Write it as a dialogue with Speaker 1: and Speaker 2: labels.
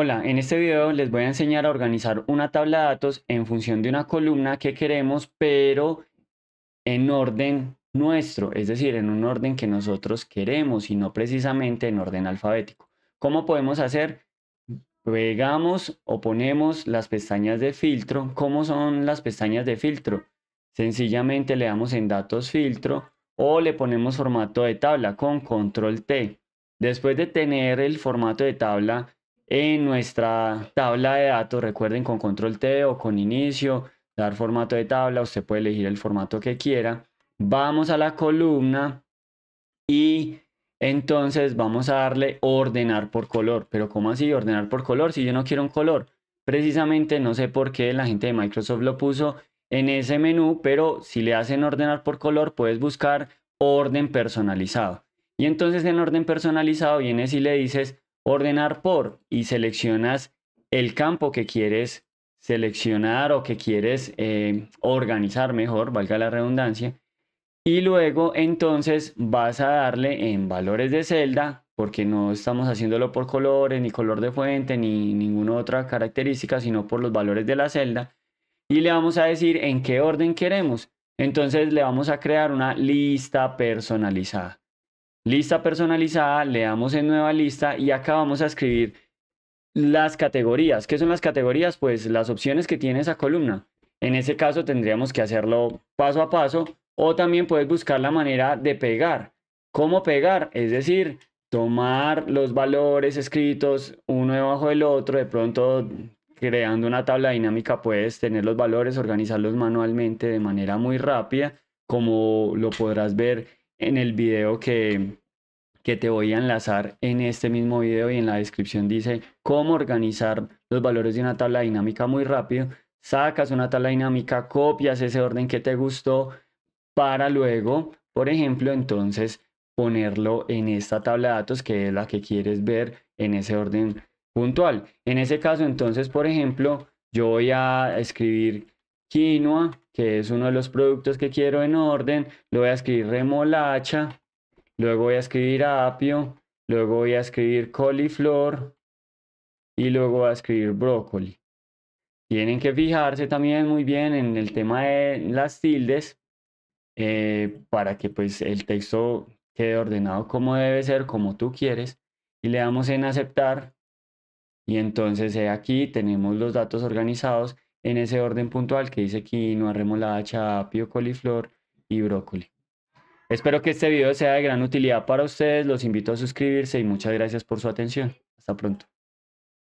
Speaker 1: Hola, en este video les voy a enseñar a organizar una tabla de datos en función de una columna que queremos, pero en orden nuestro, es decir, en un orden que nosotros queremos y no precisamente en orden alfabético. ¿Cómo podemos hacer? Pegamos o ponemos las pestañas de filtro. ¿Cómo son las pestañas de filtro? Sencillamente le damos en datos filtro o le ponemos formato de tabla con control T. Después de tener el formato de tabla, en nuestra tabla de datos, recuerden con control T o con inicio, dar formato de tabla, usted puede elegir el formato que quiera. Vamos a la columna y entonces vamos a darle ordenar por color. Pero ¿cómo así ordenar por color si yo no quiero un color? Precisamente no sé por qué la gente de Microsoft lo puso en ese menú, pero si le hacen ordenar por color puedes buscar orden personalizado. Y entonces en orden personalizado vienes y le dices ordenar por y seleccionas el campo que quieres seleccionar o que quieres eh, organizar mejor, valga la redundancia. Y luego entonces vas a darle en valores de celda, porque no estamos haciéndolo por colores, ni color de fuente, ni ninguna otra característica, sino por los valores de la celda. Y le vamos a decir en qué orden queremos. Entonces le vamos a crear una lista personalizada lista personalizada, le damos en nueva lista y acá vamos a escribir las categorías. ¿Qué son las categorías? Pues las opciones que tiene esa columna. En ese caso tendríamos que hacerlo paso a paso o también puedes buscar la manera de pegar. ¿Cómo pegar? Es decir, tomar los valores escritos uno debajo del otro, de pronto creando una tabla dinámica puedes tener los valores, organizarlos manualmente de manera muy rápida, como lo podrás ver en el video que, que te voy a enlazar en este mismo video y en la descripción dice cómo organizar los valores de una tabla dinámica muy rápido. Sacas una tabla dinámica, copias ese orden que te gustó para luego, por ejemplo, entonces ponerlo en esta tabla de datos que es la que quieres ver en ese orden puntual. En ese caso, entonces, por ejemplo, yo voy a escribir quinoa, que es uno de los productos que quiero en orden, lo voy a escribir remolacha, luego voy a escribir apio, luego voy a escribir coliflor y luego voy a escribir brócoli. Tienen que fijarse también muy bien en el tema de las tildes eh, para que pues el texto quede ordenado como debe ser, como tú quieres. Y le damos en aceptar y entonces aquí tenemos los datos organizados en ese orden puntual que dice quinoa, remolacha, pio coliflor y brócoli. Espero que este video sea de gran utilidad para ustedes, los invito a suscribirse y muchas gracias por su atención. Hasta pronto.